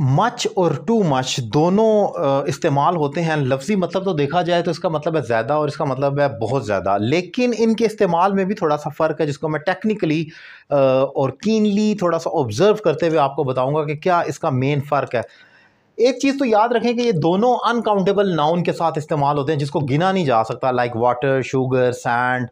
much और too much दोनों इस्तेमाल होते हैं लफ्ज़ी मतलब तो देखा जाए तो इसका मतलब है ज़्यादा और इसका मतलब है बहुत ज़्यादा लेकिन इनके इस्तेमाल में भी थोड़ा सा फ़र्क है जिसको मैं टेक्निकली और कीनली थोड़ा सा ऑब्ज़र्व करते हुए आपको बताऊंगा कि क्या इसका मेन फ़र्क है एक चीज़ तो याद रखें कि ये दोनों अनकाउंटेबल नाउन के साथ इस्तेमाल होते हैं जिसको गिना नहीं जा सकता लाइक वाटर शुगर सैंड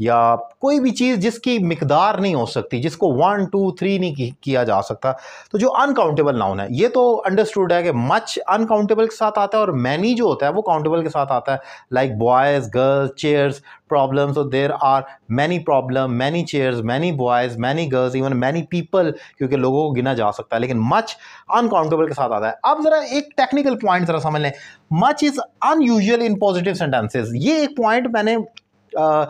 या कोई भी चीज़ जिसकी मकदार नहीं हो सकती जिसको वन टू थ्री नहीं किया जा सकता तो जो अनकाउंटेबल नाउन है ये तो अंडरस्टूड है कि मच अनकाउंटेबल के साथ आता है और मैनी जो होता है वो काउंटेबल के साथ आता है like boys girls chairs problems और there are many problem many chairs many boys many girls even many people क्योंकि लोगों को गिना जा सकता है लेकिन मच अनकाउंटेबल के साथ आता है अब ज़रा एक टेक्निकल पॉइंट ज़रा समझ लें much is unusual in positive sentences ये एक पॉइंट मैंने uh,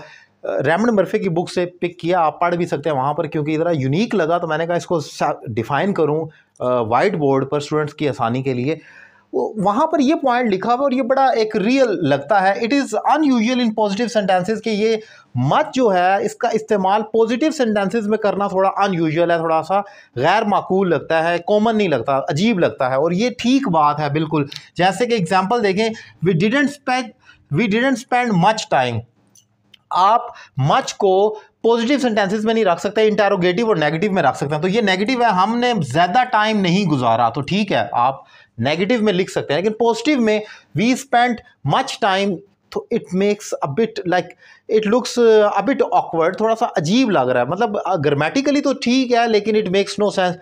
रेमंड मर्फे की बुक से पिक किया आप पढ़ भी सकते हैं वहाँ पर क्योंकि इतना यूनिक लगा तो मैंने कहा इसको डिफ़ाइन करूँ वाइट बोर्ड पर स्टूडेंट्स की आसानी के लिए वहाँ पर ये पॉइंट लिखा हुआ और ये बड़ा एक रियल लगता है it is unusual in positive sentences कि ये मत जो है इसका इस्तेमाल पॉजिटिव सेंटेंसेस में करना थोड़ा अनयूजल है थोड़ा सा गैर माकूल लगता है कॉमन नहीं लगता अजीब लगता है और ये ठीक बात है बिल्कुल जैसे कि एग्जांपल देखें we didn't spend we didn't spend much time आप मच को पॉजिटिव सेंटेंसेस में नहीं रख सकते इंटेरोगेटिव और नेगेटिव में रख सकते हैं तो ये नेगेटिव है हमने ज़्यादा टाइम नहीं गुजारा तो ठीक है आप नेगेटिव में लिख सकते हैं लेकिन पॉजिटिव में वी स्पेंट मच टाइम तो it makes a bit like it looks a bit awkward थोड़ा सा अजीब लग रहा है मतलब ग्रामेटिकली uh, तो ठीक है लेकिन इट मेक्स नो सेंस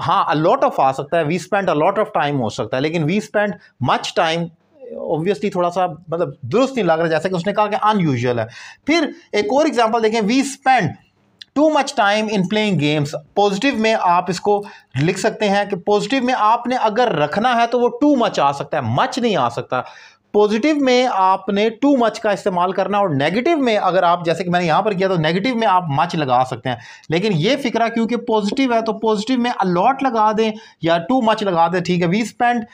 हाँ अलॉट ऑफ आ सकता है we spend a lot of time हो सकता है लेकिन we spend much time obviously थोड़ा सा मतलब दुरुस्त नहीं लग रहा जैसा कि उसने कहा कि अनयूजल है फिर एक और एग्जाम्पल देखें we spend too much time in playing games positive में आप इसको लिख सकते हैं कि पॉजिटिव में आपने अगर रखना है तो वो टू मच आ सकता है मच नहीं आ सकता पॉजिटिव में आपने टू मच का इस्तेमाल करना और नेगेटिव में अगर आप जैसे कि मैंने यहाँ पर किया तो नेगेटिव में आप मच लगा सकते हैं लेकिन ये फिक्रा क्योंकि पॉजिटिव है तो पॉजिटिव में अलॉट लगा दें या टू मच लगा दें ठीक है we spend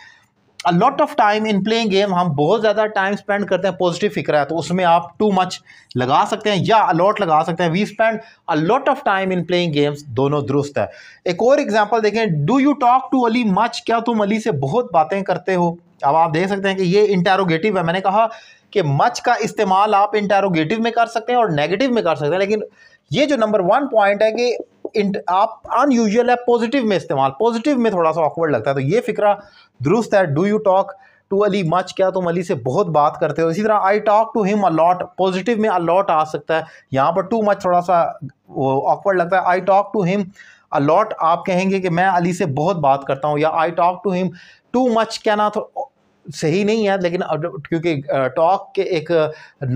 a lot of time in playing game हम बहुत ज़्यादा टाइम स्पेंड करते हैं पॉजिटिव फिक्र है तो उसमें आप टू मच लगा सकते हैं या अलॉट लगा सकते हैं we spend a lot of time in playing games दोनों दुरुस्त है एक और एग्जांपल देखें do you talk to Ali much क्या तुम अली से बहुत बातें करते हो अब आप देख सकते हैं कि ये इंटेरोगेटिव है मैंने कहा कि मच का इस्तेमाल आप इंटेरोगेटिव में कर सकते हैं और नेगेटिव में कर सकते हैं लेकिन ये जो नंबर वन पॉइंट है कि आप अनयूजल है पॉजिटिव में इस्तेमाल पॉजिटिव में थोड़ा सा ऑकवर्ड लगता है तो ये फिक्रा दुरुस्त है do you talk to Ali much क्या तुम अली से बहुत बात करते हो इसी तरह I talk to him a lot positive में अलॉट आ सकता है यहाँ पर टू मच थोड़ा सा ऑकवर्ड लगता है I talk to him a lot आप कहेंगे कि मैं अली से बहुत बात करता हूँ या I talk to him too much कहना सही नहीं है लेकिन क्योंकि टॉक के एक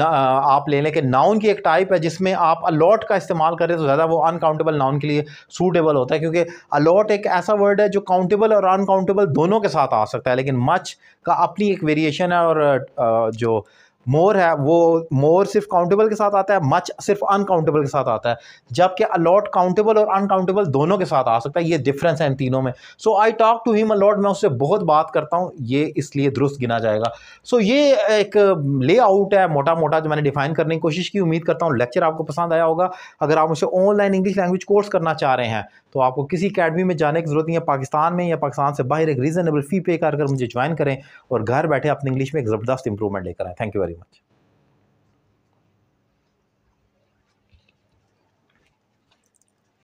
आप ले लें कि नाउन की एक टाइप है जिसमें आप अलॉट का इस्तेमाल करें तो ज़्यादा वो अनकाउंटेबल नाउन के लिए सूटेबल होता है क्योंकि अलॉट एक ऐसा वर्ड है जो काउंटेबल और अनकाउंटेबल दोनों के साथ आ सकता है लेकिन मच का अपनी एक वेरिएशन है और जो मोर है वो मोर सिर्फ काउंटेबल के साथ आता है मच सिर्फ अनकाउंटेबल के साथ आता है जबकि अलॉट काउंटेबल और अनकाउंटेबल दोनों के साथ आ सकता है ये डिफरेंस है इन तीनों में so I talk to him a lot मैं उससे बहुत बात करता हूँ ये इसलिए दुरुस्त गिना जाएगा सो so, ये एक लेआउट है मोटा मोटा जो मैंने डिफाइन करने की कोशिश की उम्मीद करता हूँ लेक्चर आपको पसंद आया होगा अगर आप मुझे ऑनलाइन इंग्लिश लैंग्वेज कोर्स करना चाह रहे हैं तो आपको किसी अकेडमी में जाने की ज़रूरत नहीं है पाकिस्तान में या पाकिस्तान से बाहर एक रीज़नेबल फ़ी पे कर मुझे ज्वाइन करें और घर बैठे अपने इंग्लिश में एक ज़बरदस्त इंप्रूवमेंट लेकर आए थैंक यू वेरी मच